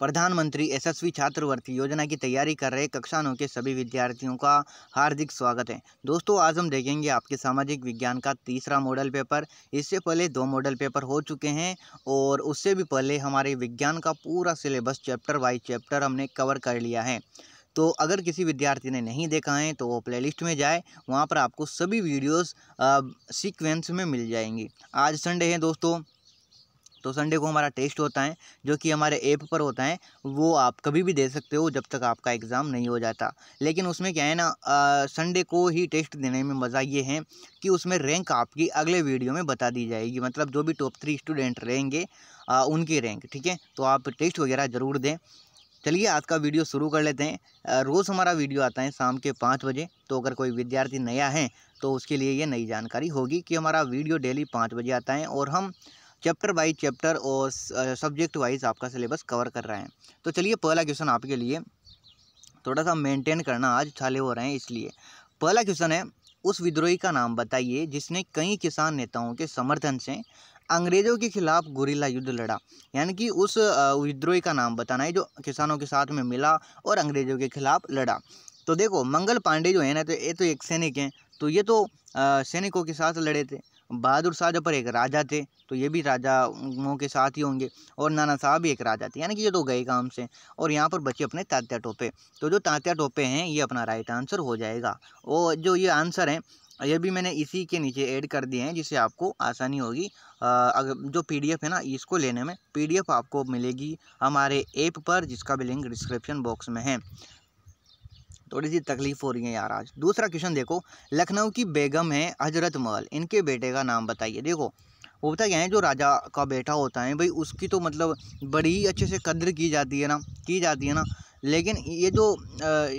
प्रधानमंत्री यशस्वी छात्रवृत्ति योजना की तैयारी कर रहे कक्षा नौ के सभी विद्यार्थियों का हार्दिक स्वागत है दोस्तों आज हम देखेंगे आपके सामाजिक विज्ञान का तीसरा मॉडल पेपर इससे पहले दो मॉडल पेपर हो चुके हैं और उससे भी पहले हमारे विज्ञान का पूरा सिलेबस चैप्टर वाइज चैप्टर हमने कवर कर लिया है तो अगर किसी विद्यार्थी ने नहीं देखा है तो वो प्लेलिस्ट में जाए वहाँ पर आपको सभी वीडियोज़ सिक्वेंस में मिल जाएंगी आज संडे है दोस्तों तो संडे को हमारा टेस्ट होता है जो कि हमारे ऐप पर होता है वो आप कभी भी दे सकते हो जब तक आपका एग्ज़ाम नहीं हो जाता लेकिन उसमें क्या है ना संडे को ही टेस्ट देने में मज़ा ये है कि उसमें रैंक आपकी अगले वीडियो में बता दी जाएगी मतलब जो भी टॉप थ्री स्टूडेंट रहेंगे उनकी रैंक ठीक है तो आप टेस्ट वगैरह ज़रूर दें चलिए आज का वीडियो शुरू कर लेते हैं रोज़ हमारा वीडियो आता है शाम के पाँच बजे तो अगर कोई विद्यार्थी नया है तो उसके लिए ये नई जानकारी होगी कि हमारा वीडियो डेली पाँच बजे आता है और हम चैप्टर बाय चैप्टर और सब्जेक्ट वाइज आपका सिलेबस कवर कर रहे हैं तो चलिए पहला क्वेश्चन आपके लिए थोड़ा सा मेंटेन करना आज छाले हो रहे हैं इसलिए पहला क्वेश्चन है उस विद्रोही का नाम बताइए जिसने कई किसान नेताओं के समर्थन से अंग्रेज़ों के खिलाफ गुरीला युद्ध लड़ा यानी कि उस विद्रोही का नाम बताना है जो किसानों के साथ में मिला और अंग्रेज़ों के खिलाफ लड़ा तो देखो मंगल पांडे जो है ना तो ये तो एक सैनिक हैं तो ये तो सैनिकों के साथ लड़े थे बहादुर शाह पर एक राजा थे तो ये भी राजाओं के साथ ही होंगे और नाना साहब भी एक राजा थे यानी कि ये तो गए काम से और यहाँ पर बचे अपने तात्या टोपे तो जो तात्या टोपे हैं ये अपना राइट आंसर हो जाएगा और जो ये आंसर हैं ये भी मैंने इसी के नीचे ऐड कर दिए हैं जिससे आपको आसानी होगी अगर जो पीडीएफ है ना इसको लेने में पीडीएफ आपको मिलेगी हमारे ऐप पर जिसका भी लिंक डिस्क्रिप्शन बॉक्स में है थोड़ी सी तकलीफ़ हो रही है यार आज दूसरा क्वेश्चन देखो लखनऊ की बेगम है हजरत महल इनके बेटे का नाम बताइए देखो होता क्या है जो राजा का बेटा होता है भाई उसकी तो मतलब बड़ी अच्छे से कद्र की जाती है ना की जाती है ना लेकिन ये जो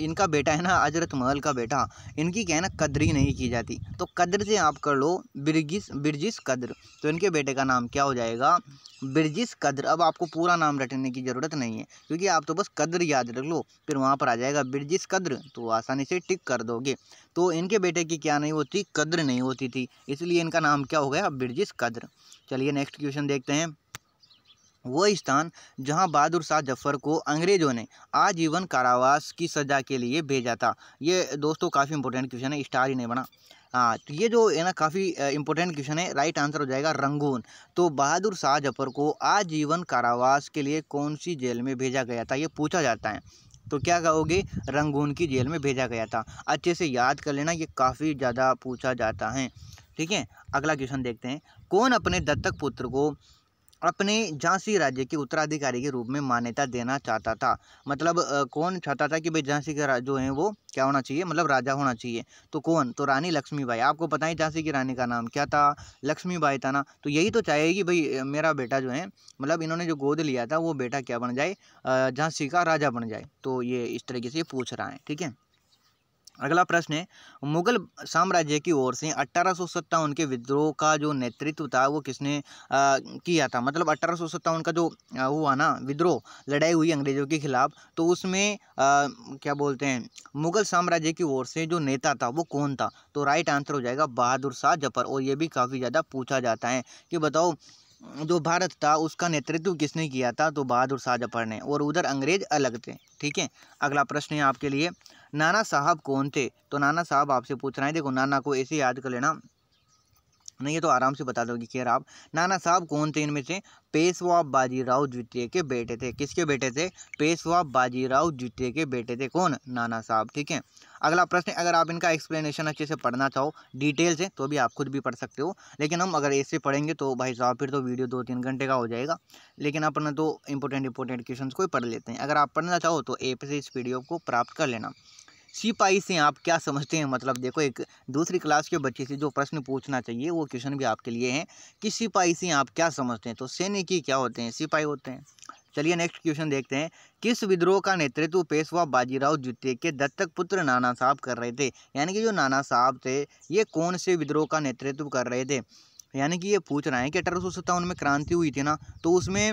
इनका बेटा है ना हजरत महल का बेटा इनकी क्या है ना कदरी नहीं की जाती तो कद्र से आप कर लो बिरजिस बिरजिस कद्र तो इनके बेटे का नाम क्या हो जाएगा बिरजिस कद्र अब आपको पूरा नाम रटने की ज़रूरत नहीं है क्योंकि आप तो बस कद्र याद रख लो फिर वहाँ पर आ जाएगा बिरजिस कद्र तो आसानी से टिक कर दोगे तो इनके बेटे की क्या नहीं होती कद्र नहीं होती थी इसलिए इनका नाम क्या हो गया बिरजिस कद्र चलिए नेक्स्ट क्वेश्चन देखते हैं वो स्थान जहां बहादुर शाह जफर को अंग्रेज़ों ने आजीवन कारावास की सज़ा के लिए भेजा था ये दोस्तों काफ़ी इंपॉर्टेंट क्वेश्चन है स्टार ही नहीं बना हाँ तो ये जो है ना काफ़ी इंपॉर्टेंट क्वेश्चन है राइट आंसर हो जाएगा रंगून तो बहादुर शाह जफर को आजीवन कारावास के लिए कौन सी जेल में भेजा गया था ये पूछा जाता है तो क्या कहोगे रंगून की जेल में भेजा गया था अच्छे से याद कर लेना ये काफ़ी ज़्यादा पूछा जाता है ठीक है अगला क्वेश्चन देखते हैं कौन अपने दत्तक पुत्र को अपने झांसी राज्य के उत्तराधिकारी के रूप में मान्यता देना चाहता था मतलब आ, कौन चाहता था कि भाई झांसी का जो है वो क्या होना चाहिए मतलब राजा होना चाहिए तो कौन तो रानी लक्ष्मीबाई आपको पता ही झांसी की रानी का नाम क्या था लक्ष्मीबाई था ना तो यही तो चाहिए कि भाई मेरा बेटा जो है मतलब इन्होंने जो गोद लिया था वो बेटा क्या बन जाए झांसी का राजा बन जाए तो ये इस तरीके से पूछ रहा है ठीक है अगला प्रश्न है मुगल साम्राज्य की ओर से अट्ठारह के विद्रोह का जो नेतृत्व था वो किसने आ, किया था मतलब अट्ठारह का जो हुआ ना विद्रोह लड़ाई हुई अंग्रेज़ों के खिलाफ तो उसमें आ, क्या बोलते हैं मुगल साम्राज्य की ओर से जो नेता था वो कौन था तो राइट आंसर हो जाएगा बहादुर शाह जफर और ये भी काफ़ी ज़्यादा पूछा जाता है कि बताओ जो भारत था उसका नेतृत्व किसने किया था तो बहादुर जफर ने और उधर अंग्रेज अलग थे ठीक है अगला प्रश्न है आपके लिए नाना साहब कौन थे तो नाना साहब आपसे पूछ रहे हैं देखो नाना को ऐसे याद कर लेना नहीं ये तो आराम से बता दोगे खैर आप नाना साहब कौन थे इनमें से पेशवा बाजीराव द्वितीय के बेटे थे किसके बेटे थे पेशवा बाजीराव द्वितीय के बेटे थे कौन नाना साहब ठीक है अगला प्रश्न अगर आप इनका एक्सप्लेनेशन अच्छे से पढ़ना चाहो डिटेल से तो भी आप खुद भी पढ़ सकते हो लेकिन हम अगर ऐसे पढ़ेंगे तो भाई साहब फिर तो वीडियो दो तीन घंटे का हो जाएगा लेकिन अपना तो इंपॉर्टेंट इंपॉर्टेंट क्वेश्चन को ही पढ़ लेते हैं अगर आप पढ़ना चाहो तो ए से इस वीडियो को प्राप्त कर लेना सिपाही से आप क्या समझते हैं मतलब देखो एक दूसरी क्लास के बच्चे से जो प्रश्न पूछना चाहिए वो क्वेश्चन भी आपके लिए हैं कि सिपाही से आप क्या समझते हैं तो सैनिक ही क्या होते हैं सिपाही होते हैं चलिए नेक्स्ट क्वेश्चन देखते हैं किस विद्रोह का नेतृत्व पेशवा बाजीराव द्वितीय के दत्तक पुत्र नाना साहब कर रहे थे यानी कि जो नाना साहब थे ये कौन से विद्रोह का नेतृत्व कर रहे थे यानी कि ये पूछ रहे हैं कि अठारह में क्रांति हुई थी ना तो उसमें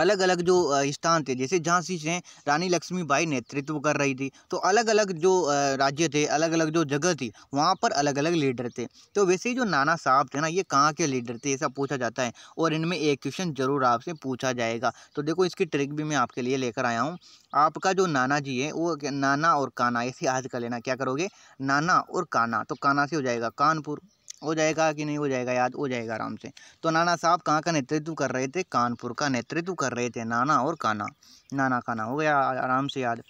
अलग अलग जो स्थान थे जैसे झांसी से रानी लक्ष्मीबाई नेतृत्व कर रही थी तो अलग अलग जो राज्य थे अलग अलग जो जगह थी वहाँ पर अलग अलग लीडर थे तो वैसे ही जो नाना साहब थे ना ये कहाँ के लीडर थे ऐसा पूछा जाता है और इनमें एक क्वेश्चन ज़रूर आपसे पूछा जाएगा तो देखो इसकी ट्रिक भी मैं आपके लिए लेकर आया हूँ आपका जो नाना जी है वो नाना और काना ऐसे आज कर लेना क्या करोगे नाना और काना तो काना से हो जाएगा कानपुर हो जाएगा कि नहीं हो जाएगा याद हो जाएगा आराम से तो नाना साहब कहाँ का नेतृत्व कर रहे थे कानपुर का नेतृत्व कर रहे थे नाना और काना नाना खाना हो गया आराम से याद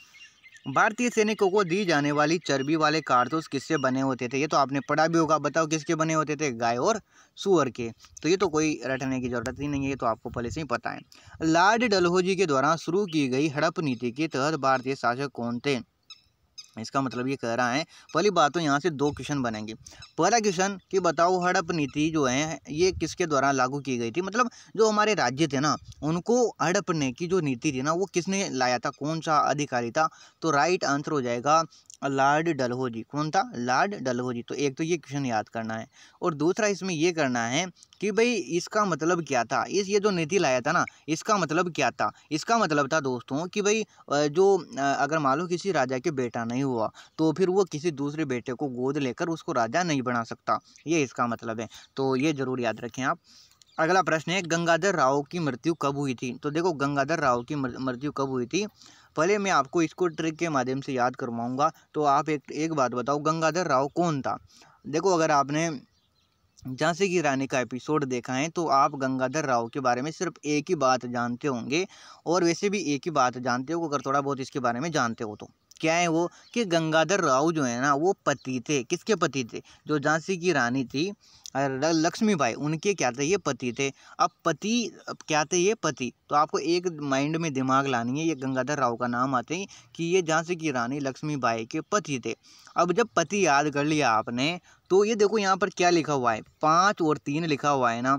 भारतीय सैनिकों को दी जाने वाली चर्बी वाले कारतूस किससे बने होते थे ये तो आपने पढ़ा भी होगा बताओ किसके बने होते थे गाय और सुअर के तो ये तो कोई रटने की ज़रूरत ही नहीं है ये तो आपको पहले से ही पता है लॉर्ड डलहौजी के द्वारा शुरू की गई हड़प नीति के तहत भारतीय शासक कौन थे इसका मतलब ये कह रहा है पहली बात तो यहाँ से दो क्वेश्चन बनेंगे पहला क्वेश्चन कि बताओ हड़प नीति जो है ये किसके द्वारा लागू की गई थी मतलब जो हमारे राज्य थे ना उनको हड़पने की जो नीति थी ना वो किसने लाया था कौन सा अधिकारी था तो राइट आंसर हो जाएगा लॉर्ड डलहौजी कौन था लॉर्ड डलहौजी तो एक तो ये क्वेश्चन याद करना है और दूसरा इसमें ये करना है कि भाई इसका मतलब क्या था इस ये जो नीति लाया था ना इसका मतलब क्या था इसका मतलब था दोस्तों कि भाई जो अगर मान लो किसी राजा के बेटा नहीं हुआ तो फिर वो किसी दूसरे बेटे को गोद लेकर उसको राजा नहीं बना सकता ये इसका मतलब है तो ये ज़रूर याद रखें आप अगला प्रश्न है गंगाधर राव की मृत्यु कब हुई थी तो देखो गंगाधर राव की मृत्यु कब हुई थी भले मैं आपको इसको ट्रिक के माध्यम से याद करवाऊँगा तो आप एक एक बात बताओ गंगाधर राव कौन था देखो अगर आपने झांसी की रानी का एपिसोड देखा है तो आप गंगाधर राव के बारे में सिर्फ एक ही बात जानते होंगे और वैसे भी एक ही बात जानते हो अगर थोड़ा बहुत इसके बारे में जानते हो तो क्या है वो कि गंगाधर राव जो है ना वो पति थे किसके पति थे जो झांसी की रानी थी लक्ष्मी भाई उनके क्या थे ये पति थे अब पति अब क्या थे ये पति तो आपको एक माइंड में दिमाग लानी है ये गंगाधर राव का नाम आते ही कि ये झांसी की रानी लक्ष्मी भाई के पति थे अब जब पति याद कर लिया आपने तो ये देखो यहाँ पर क्या लिखा हुआ है पाँच और तीन लिखा हुआ है ना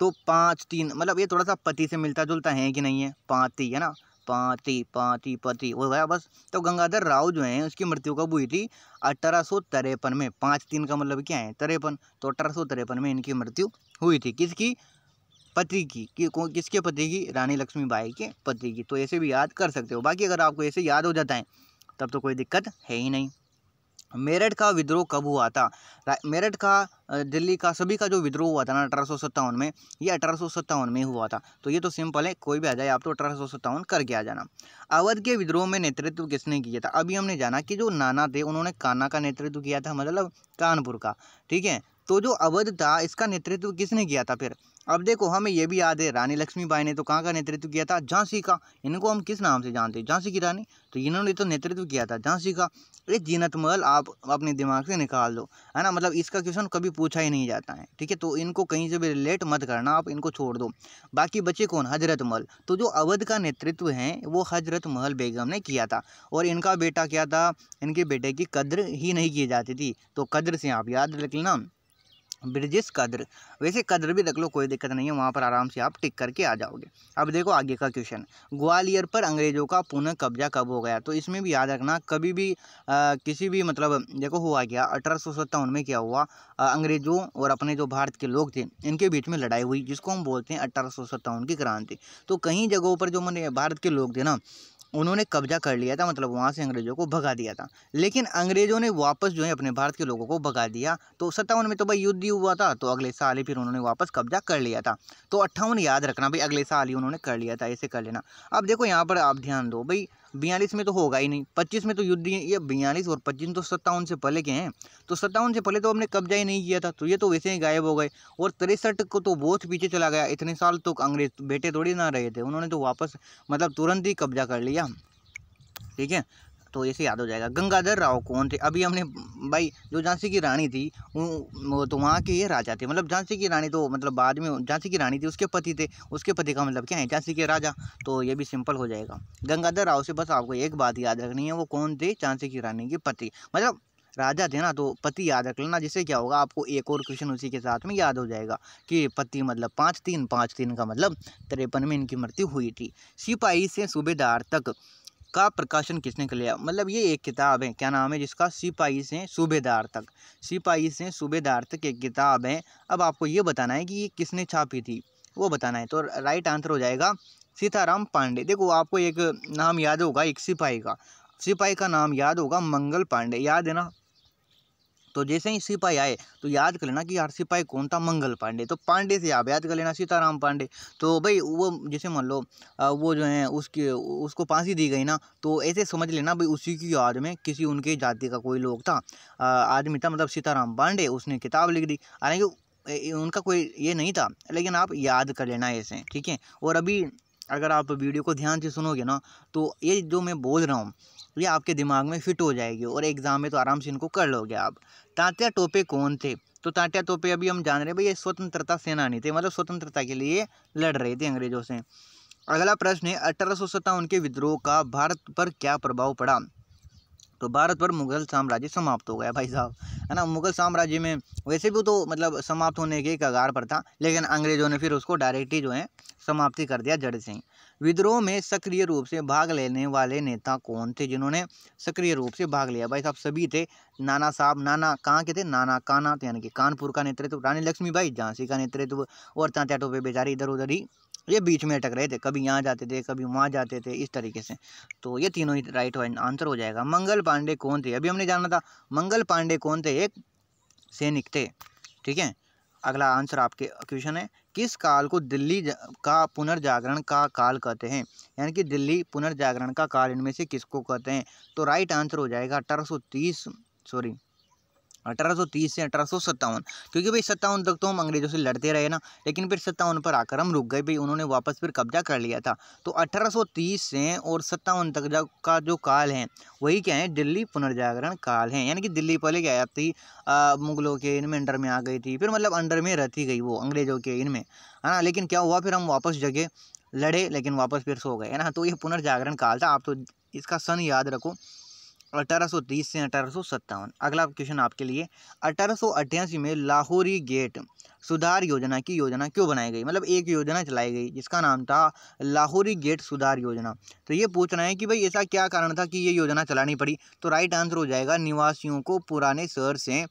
तो पाँच तीन मतलब ये थोड़ा सा पति से मिलता जुलता है कि नहीं है पाँच तीन है ना पाती पाती पति वो गया बस तो गंगाधर राव जो है उसकी मृत्यु कब हुई थी अठारह में पाँच तीन का मतलब क्या है तिरपन तो अठारह में इनकी मृत्यु हुई थी किसकी पति की कि किसके पति की रानी लक्ष्मीबाई के पति की तो ऐसे भी याद कर सकते हो बाकी अगर आपको ऐसे याद हो जाता है तब तो कोई दिक्कत है ही नहीं मेरठ का विद्रोह कब हुआ था मेरठ का दिल्ली का सभी का जो विद्रोह हुआ था ना अठारह में ये अठारह में हुआ था तो ये तो सिंपल है कोई भी आ जाए आप तो अठारह करके आ जाना अवध के विद्रोह में नेतृत्व किसने किया था अभी हमने जाना कि जो नाना थे उन्होंने काना का नेतृत्व किया था मतलब कानपुर का ठीक है तो जो अवध था इसका नेतृत्व किसने किया था फिर अब देखो हमें यह भी याद है रानी लक्ष्मीबाई ने तो कहाँ का नेतृत्व किया था झांसी का इनको हम किस नाम से जानते हैं झांसी की रानी तो इन्होंने तो नेतृत्व किया था झांसी का एक जीनत महल आप अपने दिमाग से निकाल दो है ना मतलब इसका क्वेश्चन कभी पूछा ही नहीं जाता है ठीक है तो इनको कहीं से भी रिलेट मत करना आप इनको छोड़ दो बाकी बचे कौन हजरत महल तो जो अवध का नेतृत्व है वो हजरत महल बेगम ने किया था और इनका बेटा क्या था इनके बेटे की कद्र ही नहीं की जाती थी तो कद्र से आप याद रख लेना ब्रिजेश कद्र वैसे कद्र भी रख लो कोई दिक्कत नहीं है वहाँ पर आराम से आप टिक करके आ जाओगे अब देखो आगे का क्वेश्चन ग्वालियर पर अंग्रेज़ों का पुनः कब्जा कब हो गया तो इसमें भी याद रखना कभी भी आ, किसी भी मतलब देखो हुआ क्या अठारह सौ में क्या हुआ अंग्रेज़ों और अपने जो भारत के लोग थे इनके बीच में लड़ाई हुई जिसको हम बोलते हैं अठारह की क्रांति तो कई जगहों पर जो मैंने भारत के लोग थे ना उन्होंने कब्जा कर लिया था मतलब वहाँ से अंग्रेज़ों को भगा दिया था लेकिन अंग्रेज़ों ने वापस जो है अपने भारत के लोगों को भगा दिया तो सत्तावन में तो भाई युद्ध ही हुआ था तो अगले साल ही फिर उन्होंने वापस कब्जा कर लिया था तो अट्ठावन याद रखना भाई अगले साल ही उन्होंने कर लिया था ऐसे कर लेना अब देखो यहाँ पर आप ध्यान दो भाई बयालीस में तो होगा ही नहीं पच्चीस में तो युद्ध ये बयालीस और पच्चीस तो सत्तावन से पहले के हैं तो सत्तावन से पहले तो हमने कब्जा ही नहीं किया था तो ये तो वैसे ही गायब हो गए और तिरसठ को तो बहुत पीछे चला गया इतने साल तो अंग्रेज बेटे थोड़ी ना रहे थे उन्होंने तो वापस मतलब तुरंत ही कब्जा कर लिया ठीक है तो ऐसे याद हो जाएगा गंगाधर राव कौन थे अभी हमने भाई जो झांसी की रानी थी वो तो वहाँ के ये राजा थे मतलब झांसी की रानी तो मतलब बाद में झांसी की रानी थी उसके पति थे उसके पति का मतलब क्या है झांसी के राजा तो ये भी सिंपल हो जाएगा गंगाधर राव से बस आपको एक बात याद रखनी है वो कौन थे झांसी की रानी के पति मतलब राजा थे ना तो पति याद रख लेना जिससे क्या होगा आपको एक और क्वेश्चन उसी के साथ में याद हो जाएगा कि पति मतलब पाँच तीन पाँच तीन का मतलब तिरपन में इनकी मृत्यु हुई थी सिपाही से सूबेदार तक का प्रकाशन किसने लिया मतलब ये एक किताब है क्या नाम है जिसका सिपाही से सूबेदार तक सिपाही से सूबेदार तक एक किताब है अब आपको ये बताना है कि ये किसने छापी थी वो बताना है तो राइट आंसर हो जाएगा सीताराम पांडे देखो आपको एक नाम याद होगा एक सिपाही का सिपाही का नाम याद होगा मंगल पांडे याद है ना तो जैसे ही सिपाही आए तो याद कर लेना कि यार सिपाही कौन था मंगल पांडे तो पांडे से आप याद कर लेना सीताराम पांडे तो भाई वो जैसे मान लो वो जो है उसकी उसको फांसी दी गई ना तो ऐसे समझ लेना भाई उसी की याद में किसी उनके जाति का कोई लोग था आदमी था मतलब सीताराम पांडे उसने किताब लिख दी हालांकि उनका कोई ये नहीं था लेकिन आप याद कर लेना ऐसे ठीक है और अभी अगर आप वीडियो को ध्यान से सुनोगे ना तो ये जो मैं बोल रहा हूँ ये आपके दिमाग में फिट हो जाएगी और एग्ज़ाम में तो आराम से इनको कर लोगे आप तांत्या टोपे कौन थे तो तांत्या टोपे अभी हम जान रहे हैं भाई ये स्वतंत्रता सेनानी थे मतलब स्वतंत्रता के लिए लड़ रहे थे अंग्रेज़ों से अगला प्रश्न है अठारह के विद्रोह का भारत पर क्या प्रभाव पड़ा तो भारत पर मुगल साम्राज्य समाप्त हो गया भाई साहब है ना मुगल साम्राज्य में वैसे भी तो मतलब समाप्त होने के कगार पर था लेकिन अंग्रेज़ों ने फिर उसको डायरेक्ट ही जो है समाप्ति कर दिया जड़ सिंह विद्रोह में सक्रिय रूप से भाग लेने वाले नेता कौन थे जिन्होंने सक्रिय रूप से भाग लिया भाई साहब सभी थे नाना साहब नाना कहाँ के थे नाना काना यानी कि कानपुर का नेतृत्व रानी लक्ष्मीबाई झांसी का नेतृत्व और तांत्या टोपे बेचारी इधर उधर ही ये बीच में अटक रहे थे कभी यहाँ जाते थे कभी वहाँ जाते थे इस तरीके से तो ये तीनों ही राइट आंसर हो जाएगा मंगल पांडे कौन थे अभी हमने जाना था मंगल पांडे कौन थे एक सैनिक थे ठीक है अगला आंसर आपके क्वेश्चन है किस काल को दिल्ली का पुनर्जागरण का काल कहते हैं यानी कि दिल्ली पुनर्जागरण का काल इनमें से किसको कहते हैं तो राइट आंसर हो जाएगा अठारह सॉरी अठारह से अठारह क्योंकि भाई सत्तावन तक तो हम अंग्रेज़ों से लड़ते रहे ना लेकिन फिर सत्तावन पर आकर हम रुक गए भाई उन्होंने वापस फिर कब्जा कर लिया था तो 1830 से और सत्तावन तक का जो काल है वही क्या है दिल्ली पुनर्जागरण काल है यानी कि दिल्ली पहले क्या आती मुगलों के इनमें अंडर में आ गई थी फिर मतलब अंडर में रहती गई वो अंग्रेज़ों के इनमें है ना लेकिन क्या हुआ फिर हम वापस जगह लड़े लेकिन वापस फिर सो गए है ना तो ये पुनर्जागरण काल था आप तो इसका सन याद रखो अठारह से अठारह अगला क्वेश्चन आपके लिए अठारह में लाहौरी गेट सुधार योजना की योजना क्यों बनाई गई मतलब एक योजना चलाई गई जिसका नाम था लाहौरी गेट सुधार योजना तो ये पूछ रहे हैं कि भाई ऐसा क्या कारण था कि ये योजना चलानी पड़ी तो राइट आंसर हो जाएगा निवासियों को पुराने शहर से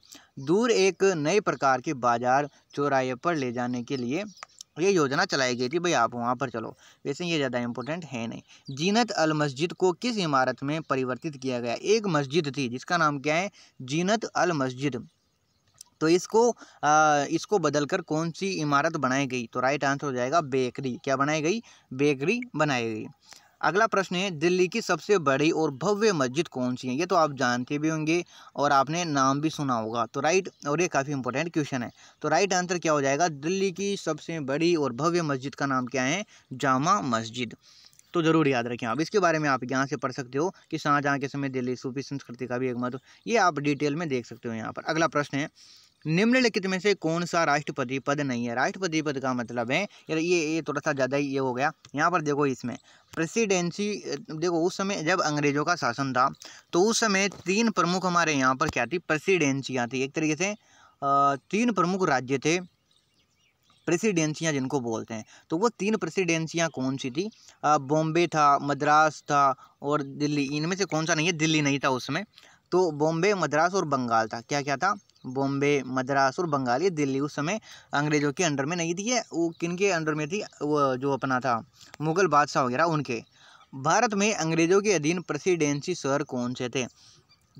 दूर एक नए प्रकार के बाजार चौराहे पर ले जाने के लिए ये योजना चलाई गई थी भाई आप वहाँ पर चलो वैसे ये ज़्यादा इंपॉर्टेंट है नहीं जीनत अल मस्जिद को किस इमारत में परिवर्तित किया गया एक मस्जिद थी जिसका नाम क्या है जीनत अल मस्जिद तो इसको आ, इसको बदलकर कौन सी इमारत बनाई गई तो राइट आंसर हो जाएगा बेकरी क्या बनाई गई बेकरी बनाई गई अगला प्रश्न है दिल्ली की सबसे बड़ी और भव्य मस्जिद कौन सी है ये तो आप जानते भी होंगे और आपने नाम भी सुना होगा तो राइट और ये काफ़ी इंपॉर्टेंट क्वेश्चन है तो राइट आंसर क्या हो जाएगा दिल्ली की सबसे बड़ी और भव्य मस्जिद का नाम क्या है जामा मस्जिद तो ज़रूर याद रखें आप इसके बारे में आप यहाँ से पढ़ सकते हो कि शाहजहाँ के समय दिल्ली सूफी संस्कृति का भी एक महत्व ये आप डिटेल में देख सकते हो यहाँ पर अगला प्रश्न है निम्नलिखित में से कौन सा राष्ट्रपति पद नहीं है राष्ट्रपति पद का मतलब है यार ये ये थोड़ा सा ज़्यादा ही ये हो गया यहाँ पर देखो इसमें प्रेसिडेंसी देखो उस समय जब अंग्रेज़ों का शासन था तो उस समय तीन प्रमुख हमारे यहाँ पर क्या थी प्रेसिडेंसियाँ थी एक तरीके से तीन प्रमुख राज्य थे प्रेसिडेंसियाँ जिनको बोलते हैं तो वो तीन प्रेसिडेंसियाँ कौन सी थी बॉम्बे था मद्रास था और दिल्ली इनमें से कौन सा नहीं है दिल्ली नहीं था उसमें तो बॉम्बे मद्रास और बंगाल था क्या क्या था बॉम्बे मद्रास और बंगाल ये दिल्ली उस समय अंग्रेज़ों के अंडर में नहीं थी ये वो किन के अंडर में थी वो जो अपना था मुग़ल बादशाह वगैरह उनके भारत में अंग्रेज़ों के अधीन प्रेसिडेंसी शहर कौन से थे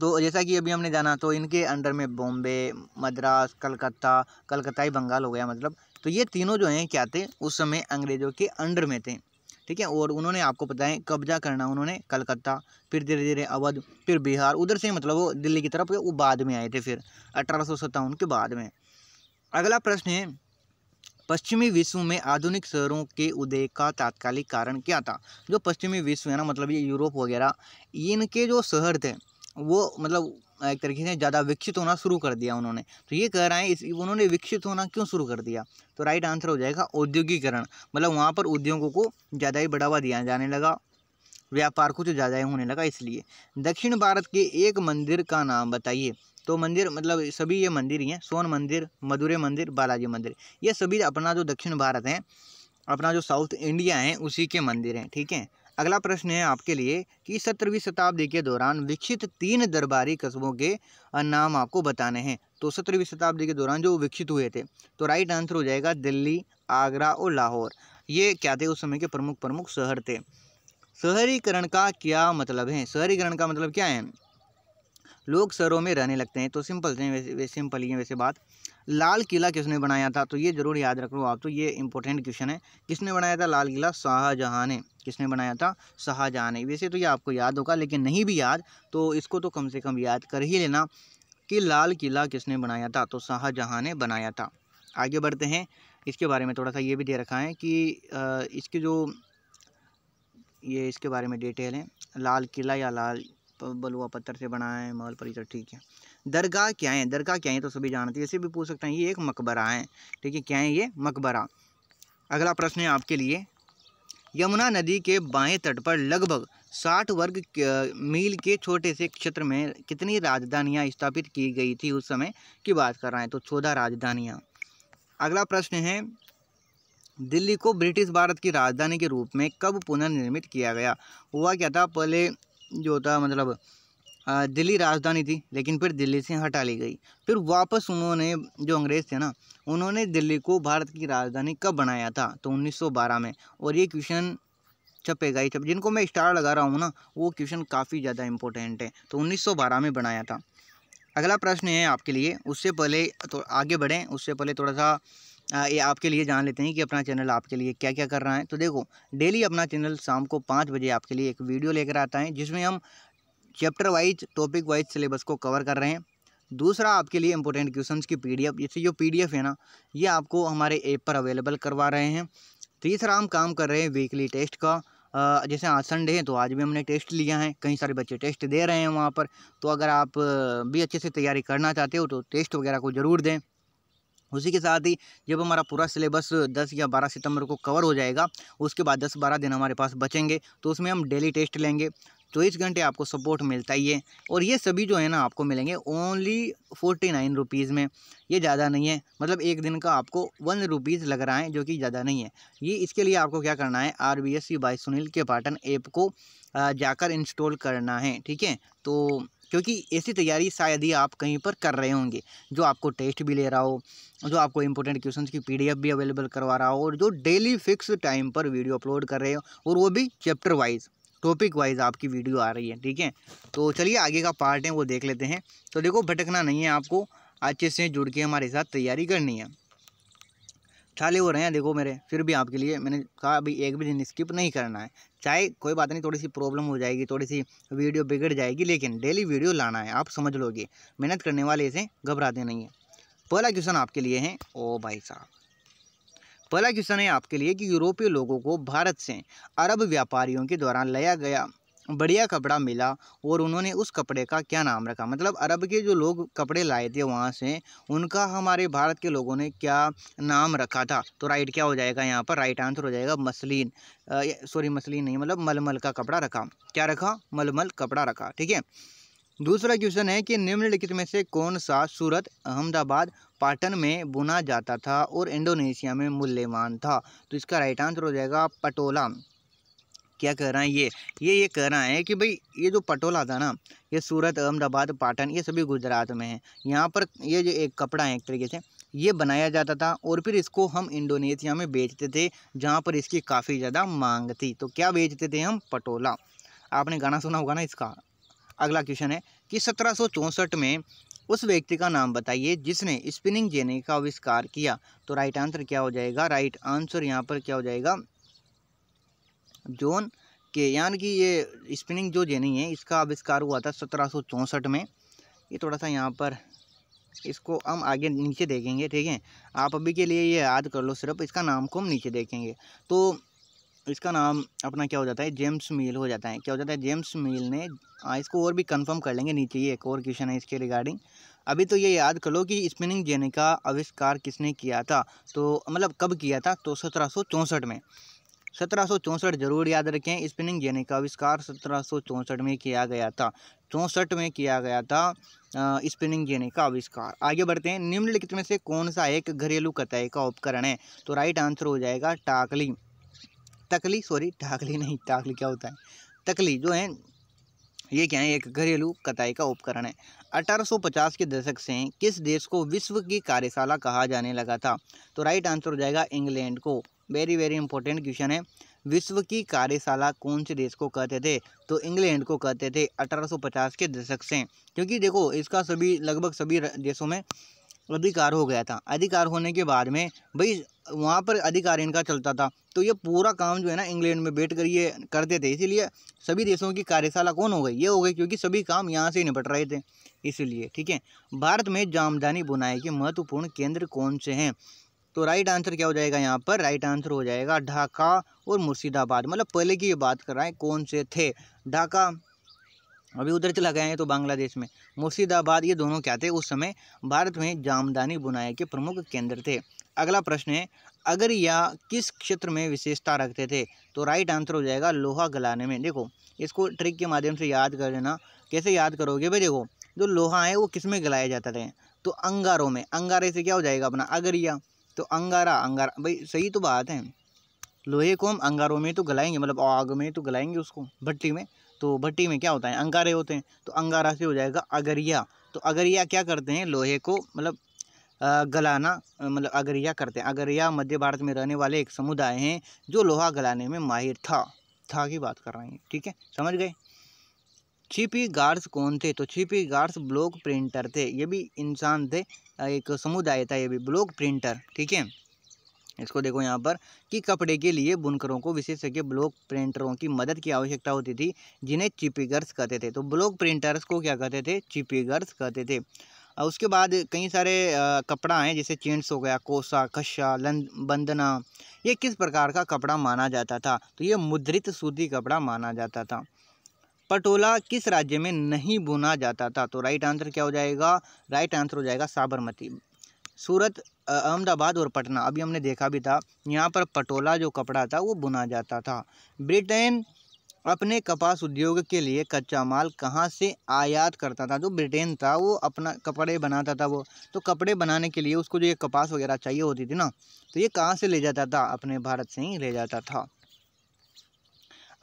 तो जैसा कि अभी हमने जाना तो इनके अंडर में बॉम्बे मद्रास कलकत्ता कलकत्ता ही बंगाल हो गया मतलब तो ये तीनों जो हैं क्या थे उस समय अंग्रेज़ों के अंडर में थे ठीक है और उन्होंने आपको पता है कब्जा करना उन्होंने कलकत्ता फिर धीरे धीरे अवध फिर बिहार उधर से मतलब वो दिल्ली की तरफ वो बाद में आए थे फिर अठारह के बाद में अगला प्रश्न है पश्चिमी विश्व में आधुनिक शहरों के उदय का तात्कालिक कारण क्या था जो पश्चिमी विश्व है ना मतलब ये यूरोप वगैरह इनके जो शहर थे वो मतलब एक तरीके से ज़्यादा विकसित होना शुरू कर दिया उन्होंने तो ये कह रहा है इस उन्होंने विकसित होना क्यों शुरू कर दिया तो राइट आंसर हो जाएगा औद्योगिकरण मतलब वहाँ पर उद्योगों को ज़्यादा ही बढ़ावा दिया जाने लगा व्यापार को जो तो ज़्यादा ही होने लगा इसलिए दक्षिण भारत के एक मंदिर का नाम बताइए तो मंदिर मतलब सभी ये मंदिर ही हैं सोन मंदिर मधुरे मंदिर बालाजी मंदिर ये सभी अपना जो दक्षिण भारत हैं अपना जो साउथ इंडिया है उसी के मंदिर हैं ठीक है अगला प्रश्न है आपके लिए कि सत्रहवीं शताब्दी के दौरान विकसित तीन दरबारी कस्बों के नाम आपको बताने हैं तो सत्रहवीं शताब्दी के दौरान जो विकसित हुए थे तो राइट आंसर हो जाएगा दिल्ली आगरा और लाहौर ये क्या थे उस समय के प्रमुख प्रमुख शहर थे शहरीकरण का क्या मतलब है शहरीकरण का मतलब क्या है लोग शहरों में रहने लगते हैं तो सिंपल से वैसे, सिंपल ही है वैसे बात लाल किला किसने बनाया था तो ये ज़रूर याद रख लो आप तो ये इंपॉर्टेंट क्वेश्चन है किसने बनाया था लाल किला शाहजहाँ ने किसने बनाया था शाहजहाँ ने वैसे तो ये आपको याद होगा लेकिन नहीं भी याद तो इसको तो कम से कम याद कर ही लेना कि लाल किला किसने बनाया था तो शाहजहाँ ने बनाया था आगे बढ़ते हैं इसके बारे में थोड़ा सा ये भी दे रखा है कि इसके जो ये इसके बारे में डिटेल है लाल किला या लाल बलुआ पत्थर से बना है महल परिसर ठीक है दरगाह क्या है दरगाह क्या है तो सभी जानते हैं ऐसे भी पूछ सकते हैं ये एक मकबरा है ठीक है क्या है ये मकबरा अगला प्रश्न है आपके लिए यमुना नदी के बाएं तट पर लगभग 60 वर्ग मील के छोटे से क्षेत्र में कितनी राजधानियां स्थापित की गई थी उस समय की बात कर रहे हैं तो चौदह राजधानियां अगला प्रश्न है दिल्ली को ब्रिटिश भारत की राजधानी के रूप में कब पुनर्निर्मित किया गया हुआ क्या था पहले जो था मतलब दिल्ली राजधानी थी लेकिन फिर दिल्ली से हटा ली गई फिर वापस उन्होंने जो अंग्रेज़ थे ना उन्होंने दिल्ली को भारत की राजधानी कब बनाया था तो 1912 में और ये क्वेश्चन छपेगा ही छप जिनको मैं स्टार लगा रहा हूँ ना वो क्वेश्चन काफ़ी ज़्यादा इंपॉर्टेंट है तो 1912 में बनाया था अगला प्रश्न है आपके लिए उससे पहले तो आगे बढ़ें उससे पहले थोड़ा सा ये आपके लिए जान लेते हैं कि अपना चैनल आपके लिए क्या क्या कर रहा है तो देखो डेली अपना चैनल शाम को पाँच बजे आपके लिए एक वीडियो लेकर आता है जिसमें हम chapter wise topic wise syllabus को कवर कर रहे हैं दूसरा आपके लिए इंपॉर्टेंट क्वेश्चन की पी डी एफ जैसे जो पी डी एफ है ना ये आपको हमारे ऐप पर अवेलेबल करवा रहे हैं तीसरा हम काम कर रहे हैं वीकली टेस्ट का जैसे आज संडे है तो आज भी हमने टेस्ट लिया है कई सारे बच्चे टेस्ट दे रहे हैं वहाँ पर तो अगर आप भी अच्छे से तैयारी करना चाहते हो तो टेस्ट वगैरह को ज़रूर दें उसी के साथ ही जब हमारा पूरा सिलेबस 10 या 12 सितंबर को कवर हो जाएगा उसके बाद 10-12 दिन हमारे पास बचेंगे तो उसमें हम डेली टेस्ट लेंगे चौबीस घंटे आपको सपोर्ट मिलता ही है और ये सभी जो है ना आपको मिलेंगे ओनली फोर्टी नाइन रुपीज़ में ये ज़्यादा नहीं है मतलब एक दिन का आपको वन रुपीज़ लग रहा है जो कि ज़्यादा नहीं है ये इसके लिए आपको क्या करना है R B S C by Sunil K Patan app को जाकर इंस्टॉल करना है ठीक है तो क्योंकि ऐसी तैयारी शायद ही आप कहीं पर कर रहे होंगे जो आपको टेस्ट भी ले रहा हो जो आपको इंपॉर्टेंट क्वेश्चंस की पीडीएफ भी अवेलेबल करवा रहा हो और जो डेली फिक्स टाइम पर वीडियो अपलोड कर रहे हो और वो भी चैप्टर वाइज टॉपिक वाइज आपकी वीडियो आ रही है ठीक है तो चलिए आगे का पार्ट है वो देख लेते हैं तो देखो भटकना नहीं है आपको अच्छे से जुड़ के हमारे साथ तैयारी करनी है छाले हो रहे हैं देखो मेरे फिर भी आपके लिए मैंने कहा अभी एक भी दिन स्किप नहीं करना है चाहे कोई बात नहीं थोड़ी सी प्रॉब्लम हो जाएगी थोड़ी सी वीडियो बिगड़ जाएगी लेकिन डेली वीडियो लाना है आप समझ लोगे मेहनत करने वाले इसे घबराते नहीं है पहला क्वेश्चन आपके लिए है ओ भाई साहब पहला क्वेश्चन है आपके लिए कि यूरोपीय लोगों को भारत से अरब व्यापारियों के द्वारा लाया गया बढ़िया कपड़ा मिला और उन्होंने उस कपड़े का क्या नाम रखा मतलब अरब के जो लोग कपड़े लाए थे वहाँ से उनका हमारे भारत के लोगों ने क्या नाम रखा था तो राइट क्या हो जाएगा यहाँ पर राइट आंसर हो जाएगा मसलिन सॉरी मसलिन नहीं मतलब मलमल का कपड़ा रखा क्या रखा मलमल कपड़ा रखा ठीक है दूसरा क्वेश्चन है कि निम्नलिखित में से कौन सा सूरत अहमदाबाद पाटन में बुना जाता था और इंडोनेशिया में मूल्यवान था तो इसका राइट आंसर हो जाएगा पटोला क्या कह रहा है ये ये ये कह रहा है कि भाई ये जो पटोला था ना ये सूरत अहमदाबाद पाटन ये सभी गुजरात में है यहाँ पर ये जो एक कपड़ा है एक तरीके से ये बनाया जाता था और फिर इसको हम इंडोनेशिया में बेचते थे जहाँ पर इसकी काफ़ी ज़्यादा मांग थी तो क्या बेचते थे हम पटोला आपने गाना सुना होगा ना इसका अगला क्वेश्चन है कि सत्रह में उस व्यक्ति का नाम बताइए जिसने स्पिनिंग जेनी का आविष्कार किया तो राइट आंसर क्या हो जाएगा राइट आंसर यहाँ पर क्या हो जाएगा जोन के यानी कि ये स्पिनिंग जो जेनी है इसका आविष्कार हुआ था सत्रह में ये थोड़ा सा यहाँ पर इसको हम आगे नीचे देखेंगे ठीक है आप अभी के लिए ये याद कर लो सिर्फ इसका नाम को हम नीचे देखेंगे तो इसका नाम अपना क्या हो जाता है जेम्स मील हो जाता है क्या हो जाता है जेम्स मील ने आ, इसको और भी कंफर्म कर लेंगे नीचे ये एक और क्वेश्चन है इसके रिगार्डिंग अभी तो ये याद कर लो कि स्पिनिंग जेने का आविष्कार किसने किया था तो मतलब कब किया था तो सत्रह में सत्रह जरूर याद रखें स्पिनिंग जेने का आविष्कार सत्रह में किया गया था चौंसठ में किया गया था स्पिनिंग जेने का आविष्कार आगे बढ़ते हैं निम्नलिखित में से कौन सा एक घरेलू कतई का उपकरण है तो राइट आंसर हो जाएगा टाकली तकली सॉरी टाकली नहीं ढाकली क्या होता है तकली जो है ये क्या है एक घरेलू कताई का उपकरण है 1850 के दशक से किस देश को विश्व की कार्यशाला कहा जाने लगा था तो राइट आंसर हो जाएगा इंग्लैंड को वेरी वेरी इंपॉर्टेंट क्वेश्चन है विश्व की कार्यशाला कौन से देश को कहते थे तो इंग्लैंड को कहते थे 1850 के दशक से क्योंकि देखो इसका सभी लगभग सभी देशों में अधिकार हो गया था अधिकार होने के बाद में भाई वहाँ पर अधिकार इनका चलता था तो ये पूरा काम जो है ना इंग्लैंड में बैठ कर ये करते थे इसीलिए सभी देशों की कार्यशाला कौन हो गई ये हो गई क्योंकि सभी काम यहाँ से निपट रहे थे इसलिए ठीक है भारत में जामदानी बुनाई के महत्वपूर्ण केंद्र कौन से हैं तो राइट आंसर क्या हो जाएगा यहाँ पर राइट आंसर हो जाएगा ढाका और मुर्शिदाबाद मतलब पहले की ये बात कर रहे हैं कौन से थे ढाका अभी उधर चला गए हैं तो बांग्लादेश में मुर्शिदाबाद ये दोनों क्या थे उस समय भारत में जामदानी बुनाई के प्रमुख केंद्र थे अगला प्रश्न है अगर यह किस क्षेत्र में विशेषता रखते थे तो राइट आंसर हो जाएगा लोहा गलाने में देखो इसको ट्रिक के माध्यम से याद कर लेना कैसे याद करोगे भाई देखो जो लोहा है वो किस में गलाया जाता था तो अंगारों में अंगारे से क्या हो जाएगा अपना अगरिया तो अंगारा अंगारा भाई सही तो बात है लोहे को हम अंगारों में तो गलाएंगे मतलब आग में तो गलाएंगे उसको भट्टी में तो भट्टी में क्या होता है अंगारे होते हैं तो अंगारा से हो जाएगा अगरिया तो अगरिया क्या करते हैं लोहे को मतलब गलाना मतलब अगरिया करते हैं अगरिया मध्य भारत में रहने वाले एक समुदाय हैं जो लोहा गलाने में माहिर था था की बात कर रहे हैं ठीक है समझ गए छिपी गार्ड्स कौन थे तो छिपी गार्ड्स ब्लॉक प्रिंटर थे ये भी इंसान थे एक समुदाय था ये भी ब्लॉक प्रिंटर ठीक है इसको देखो यहाँ पर कि कपड़े के लिए बुनकरों को विशेषज्ञ ब्लॉक प्रिंटरों की मदद की आवश्यकता होती थी जिन्हें चिपीगर्स कहते थे तो ब्लॉक प्रिंटर्स को क्या कहते थे चिपीगर्स कहते थे और उसके बाद कई सारे कपड़ा हैं जैसे चेंट्स हो गया कोसा खशा लं बंदना ये किस प्रकार का कपड़ा माना जाता था तो ये मुद्रित सूती कपड़ा माना जाता था पटोला किस राज्य में नहीं बुना जाता था तो राइट आंसर क्या हो जाएगा राइट आंसर हो जाएगा साबरमती सूरत अहमदाबाद और पटना अभी हमने देखा भी था यहाँ पर पटोला जो कपड़ा था वो बुना जाता था ब्रिटेन अपने कपास उद्योग के लिए कच्चा माल कहाँ से आयात करता था जो ब्रिटेन था वो अपना कपड़े बनाता था वो तो कपड़े बनाने के लिए उसको जो ये कपास वगैरह चाहिए होती थी ना तो ये कहाँ से ले जाता था अपने भारत से ही ले जाता था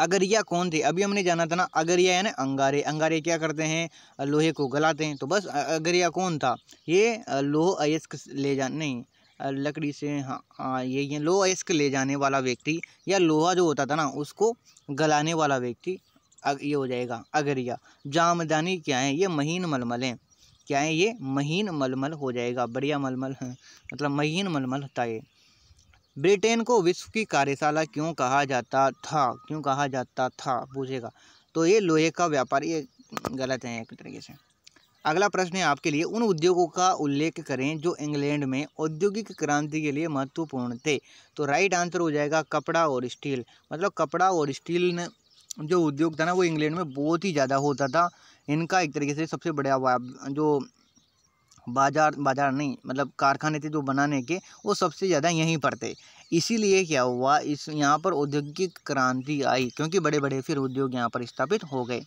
अगरिया कौन थे अभी हमने जाना था ना अगरिया यानी अंगारे अंगारे क्या करते हैं लोहे को गलाते हैं तो बस अगरिया कौन था ये लोह अयस्क ले जा नहीं लकड़ी से हाँ, हाँ ये ये लोह अयस्क ले जाने वाला व्यक्ति या लोहा जो होता था ना उसको गलाने वाला व्यक्ति ये हो जाएगा अगरिया जामदानी क्या है ये महीन मलमल हैं क्या है ये महीन मलमल हो जाएगा बढ़िया मलमल हाँ, मतलब महीन मलमल होता है ब्रिटेन को विश्व की कार्यशाला क्यों कहा जाता था क्यों कहा जाता था पूछेगा तो ये लोहे का व्यापार ये गलत है एक तरीके से अगला प्रश्न है आपके लिए उन उद्योगों का उल्लेख करें जो इंग्लैंड में औद्योगिक क्रांति के लिए महत्वपूर्ण थे तो राइट आंसर हो जाएगा कपड़ा और स्टील मतलब कपड़ा और स्टील ने जो उद्योग था ना वो इंग्लैंड में बहुत ही ज़्यादा होता था इनका एक तरीके से सबसे बड़ा जो बाज़ार बाज़ार नहीं मतलब कारखाने थे जो बनाने के वो सबसे ज़्यादा यहीं पर थे इसीलिए क्या हुआ इस यहाँ पर औद्योगिक क्रांति आई क्योंकि बड़े बड़े फिर उद्योग यहाँ पर स्थापित हो गए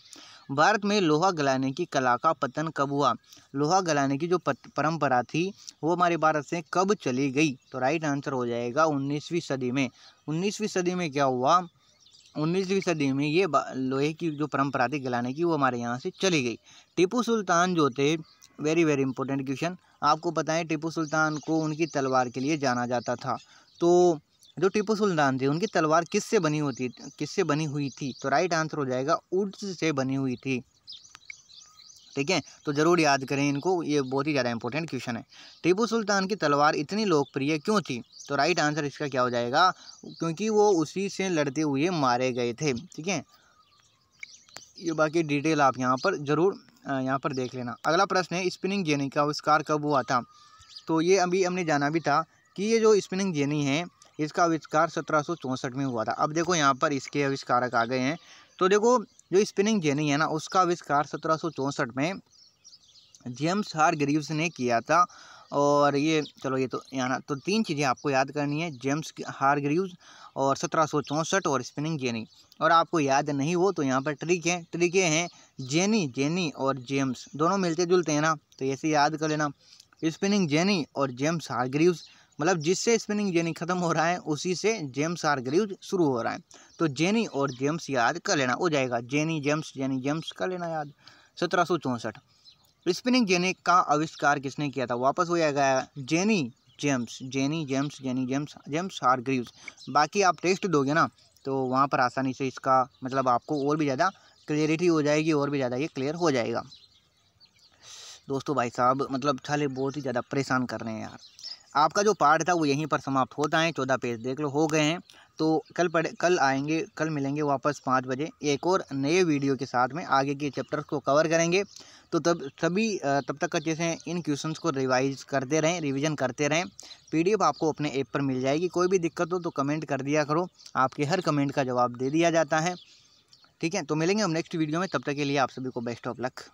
भारत में लोहा गलाने की कला का पतन कब हुआ लोहा गलाने की जो परंपरा थी वो हमारे भारत से कब चली गई तो राइट आंसर हो जाएगा उन्नीसवीं सदी में उन्नीसवीं सदी में क्या हुआ उन्नीसवीं सदी में ये लोहे की जो परंपरा थी गलाने की वो हमारे यहाँ से चली गई टीपू सुल्तान जो थे वेरी वेरी इंपॉर्टेंट क्वेश्चन आपको बताएं टीपू सुल्तान को उनकी तलवार के लिए जाना जाता था तो जो टीपू सुल्तान थे उनकी तलवार किससे बनी होती किससे बनी हुई थी तो राइट आंसर हो जाएगा उड से बनी हुई थी ठीक है तो ज़रूर याद करें इनको ये बहुत ही ज़्यादा इंपॉर्टेंट क्वेश्चन है टीपू सुल्तान की तलवार इतनी लोकप्रिय क्यों थी तो राइट आंसर इसका क्या हो जाएगा क्योंकि वो उसी से लड़ते हुए मारे गए थे ठीक है ये बाकी डिटेल आप यहाँ पर ज़रूर यहाँ पर देख लेना अगला प्रश्न है स्पिनिंग जेनी का आविष्कार कब हुआ था तो ये अभी हमने जाना भी था कि ये जो स्पिनिंग जेनी है इसका आविष्कार सत्रह में हुआ था अब देखो यहाँ पर इसके आविष्कारक आ गए हैं तो देखो जो स्पिनिंग जेनी है ना उसका आविष्कार सत्रह में जेम्स हार ग्रीव्स ने किया था और ये चलो ये तो यहाँ तो तीन चीज़ें आपको याद करनी है जेम्स हार ग्रीव्स और सत्रह और स्पिनिंग जेनी और आपको याद नहीं हो तो यहाँ पर ट्रिक हैं ट्रिकें हैं जेनी जेनी और जेम्स दोनों मिलते जुलते हैं ना तो ऐसे याद कर लेना स्पिनिंग जेनी और जेम्स हारग्रीव्स मतलब जिससे स्पिनिंग जेनी ख़त्म हो रहा है उसी से जेम्स हारग्रीव्स शुरू हो रहा है तो जेनी और जेम्स याद कर लेना हो जाएगा जेनी जेम्स जेनी जेम्स कर लेना याद सत्रह सौ चौंसठ स्पिनिंग जेनी का आविष्कार किसने किया था वापस हो जाएगा Jenny James Jenny James Jenny James James Hargreaves बाकी आप टेस्ट दोगे ना तो वहाँ पर आसानी से इसका मतलब आपको और भी ज़्यादा क्लियरिटी हो जाएगी और भी ज़्यादा ये क्लियर हो जाएगा दोस्तों भाई साहब मतलब छाले बहुत ही ज़्यादा परेशान कर रहे हैं यार आपका जो पार्ट था वो यहीं पर समाप्त होता है चौदह पेज देख लो हो गए हैं तो कल पढ़े कल आएंगे कल मिलेंगे वापस पाँच बजे एक और नए वीडियो के साथ में आगे के चैप्टर्स को कवर करेंगे तो तब सभी तब तक जैसे इन क्वेश्चंस को रिवाइज करते रहें रिवीजन करते रहें पीडीएफ आपको अपने ऐप पर मिल जाएगी कोई भी दिक्कत हो तो कमेंट कर दिया करो आपके हर कमेंट का जवाब दे दिया जाता है ठीक है तो मिलेंगे हम नेक्स्ट वीडियो में तब तक के लिए आप सभी को बेस्ट ऑफ लक